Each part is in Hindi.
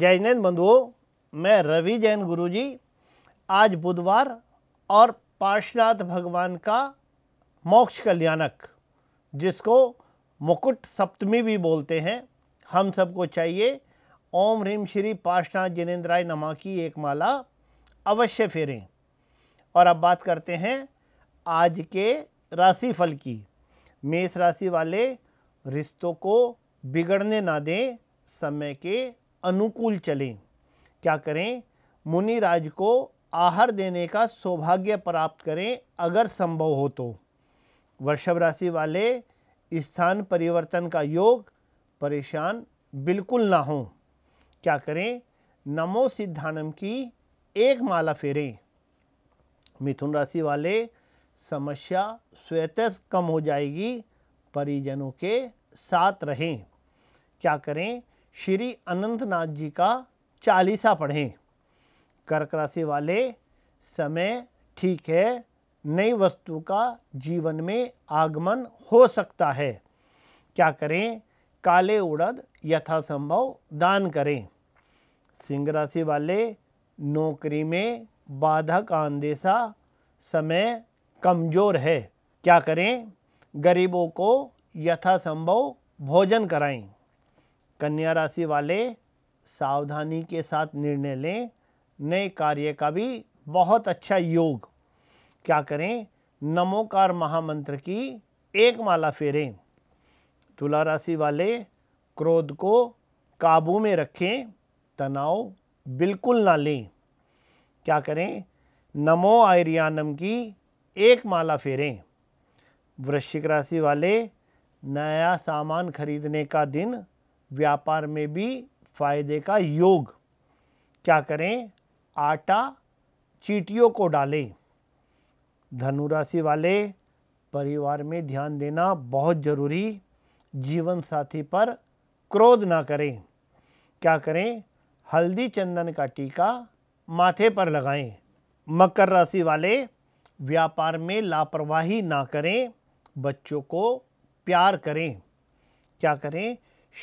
जय हिंद बंधुओं मैं रवि जैन गुरुजी आज बुधवार और पार्शनाथ भगवान का मोक्ष कल्याणक जिसको मुकुट सप्तमी भी बोलते हैं हम सबको चाहिए ओम ह्रीम श्री पार्शनाथ जिनेन्द्राय नमा की एक माला अवश्य फेरें और अब बात करते हैं आज के राशि फल की मेष राशि वाले रिश्तों को बिगड़ने ना दें समय के अनुकूल चलें क्या करें मुनिराज को आहार देने का सौभाग्य प्राप्त करें अगर संभव हो तो वृषभ राशि वाले स्थान परिवर्तन का योग परेशान बिल्कुल ना हो क्या करें नमो सिद्धानम की एक माला फेरें मिथुन राशि वाले समस्या स्वेतः कम हो जाएगी परिजनों के साथ रहें क्या करें श्री अनंतनाथ जी का चालीसा पढ़ें कर्क राशि वाले समय ठीक है नई वस्तु का जीवन में आगमन हो सकता है क्या करें काले उड़द यथासंभव दान करें सिंह राशि वाले नौकरी में बाधा का अंदेशा समय कमज़ोर है क्या करें गरीबों को यथासंभव भोजन कराएं कन्या राशि वाले सावधानी के साथ निर्णय लें नए कार्य का भी बहुत अच्छा योग क्या करें नमोकार महामंत्र की एक माला फेरें तुला राशि वाले क्रोध को काबू में रखें तनाव बिल्कुल ना लें क्या करें नमो आयरियानम की एक माला फेरें वृश्चिक राशि वाले नया सामान खरीदने का दिन व्यापार में भी फायदे का योग क्या करें आटा चीटियों को डालें धनुराशि वाले परिवार में ध्यान देना बहुत ज़रूरी जीवन साथी पर क्रोध ना करें क्या करें हल्दी चंदन का टीका माथे पर लगाएं मकर राशि वाले व्यापार में लापरवाही ना करें बच्चों को प्यार करें क्या करें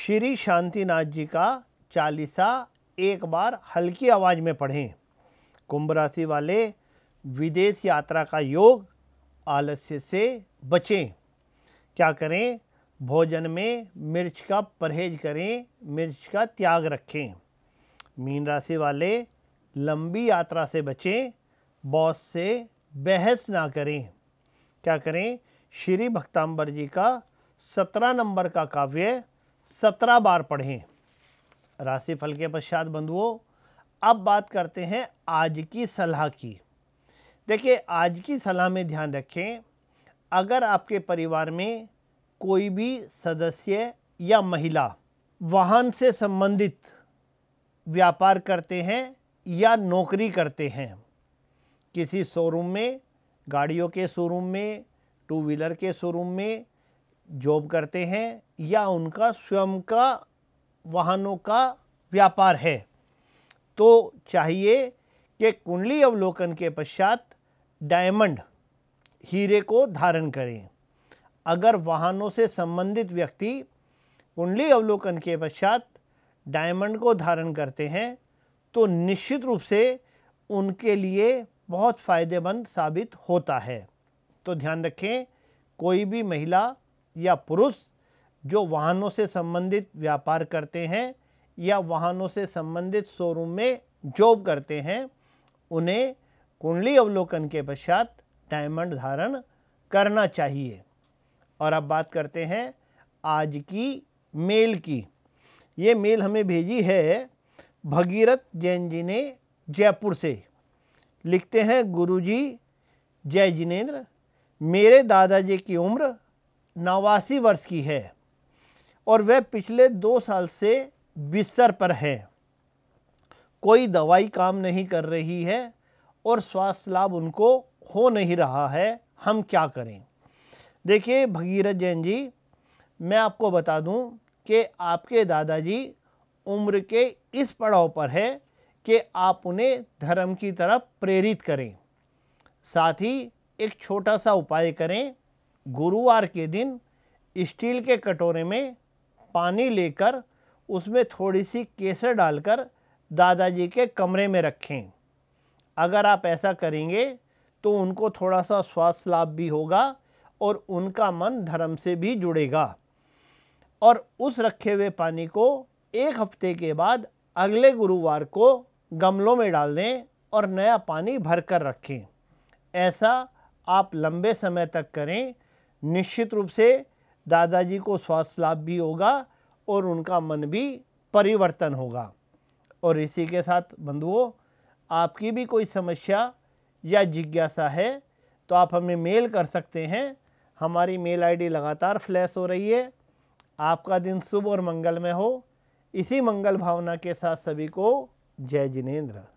श्री शांतिनाथ जी का चालीसा एक बार हल्की आवाज़ में पढ़ें कुंभ राशि वाले विदेश यात्रा का योग आलस्य से बचें क्या करें भोजन में मिर्च का परहेज करें मिर्च का त्याग रखें मीन राशि वाले लंबी यात्रा से बचें बॉस से बहस ना करें क्या करें श्री भक्तांबर जी का सत्रह नंबर का काव्य सत्रह बार पढ़ें राशिफल के पश्चात बंधुओं अब बात करते हैं आज की सलाह की देखिए आज की सलाह में ध्यान रखें अगर आपके परिवार में कोई भी सदस्य या महिला वाहन से संबंधित व्यापार करते हैं या नौकरी करते हैं किसी शोरूम में गाड़ियों के शोरूम में टू व्हीलर के शोरूम में जॉब करते हैं या उनका स्वयं का वाहनों का व्यापार है तो चाहिए कि कुंडली अवलोकन के पश्चात डायमंड हीरे को धारण करें अगर वाहनों से संबंधित व्यक्ति कुंडली अवलोकन के पश्चात डायमंड को धारण करते हैं तो निश्चित रूप से उनके लिए बहुत फ़ायदेमंद साबित होता है तो ध्यान रखें कोई भी महिला या पुरुष जो वाहनों से संबंधित व्यापार करते हैं या वाहनों से संबंधित शोरूम में जॉब करते हैं उन्हें कुंडली अवलोकन के पश्चात डायमंड धारण करना चाहिए और अब बात करते हैं आज की मेल की ये मेल हमें भेजी है भगीरथ जैन जी ने जयपुर से लिखते हैं गुरुजी जय जिनेन्द्र मेरे दादाजी की उम्र नवासी वर्ष की है और वह पिछले दो साल से बिस्तर पर है कोई दवाई काम नहीं कर रही है और स्वास्थ्य लाभ उनको हो नहीं रहा है हम क्या करें देखिए भगीरथ जैन जी मैं आपको बता दूं कि आपके दादाजी उम्र के इस पड़ाव पर है कि आप उन्हें धर्म की तरफ प्रेरित करें साथ ही एक छोटा सा उपाय करें गुरुवार के दिन स्टील के कटोरे में पानी लेकर उसमें थोड़ी सी केसर डालकर दादाजी के कमरे में रखें अगर आप ऐसा करेंगे तो उनको थोड़ा सा स्वास्थ्य लाभ भी होगा और उनका मन धर्म से भी जुड़ेगा और उस रखे हुए पानी को एक हफ्ते के बाद अगले गुरुवार को गमलों में डाल दें और नया पानी भर कर रखें ऐसा आप लंबे समय तक करें निश्चित रूप से दादाजी को स्वास्थ्य लाभ भी होगा और उनका मन भी परिवर्तन होगा और इसी के साथ बंधुओं आपकी भी कोई समस्या या जिज्ञासा है तो आप हमें मेल कर सकते हैं हमारी मेल आईडी लगातार फ्लैश हो रही है आपका दिन शुभ और मंगलमय हो इसी मंगल भावना के साथ सभी को जय जिनेन्द्र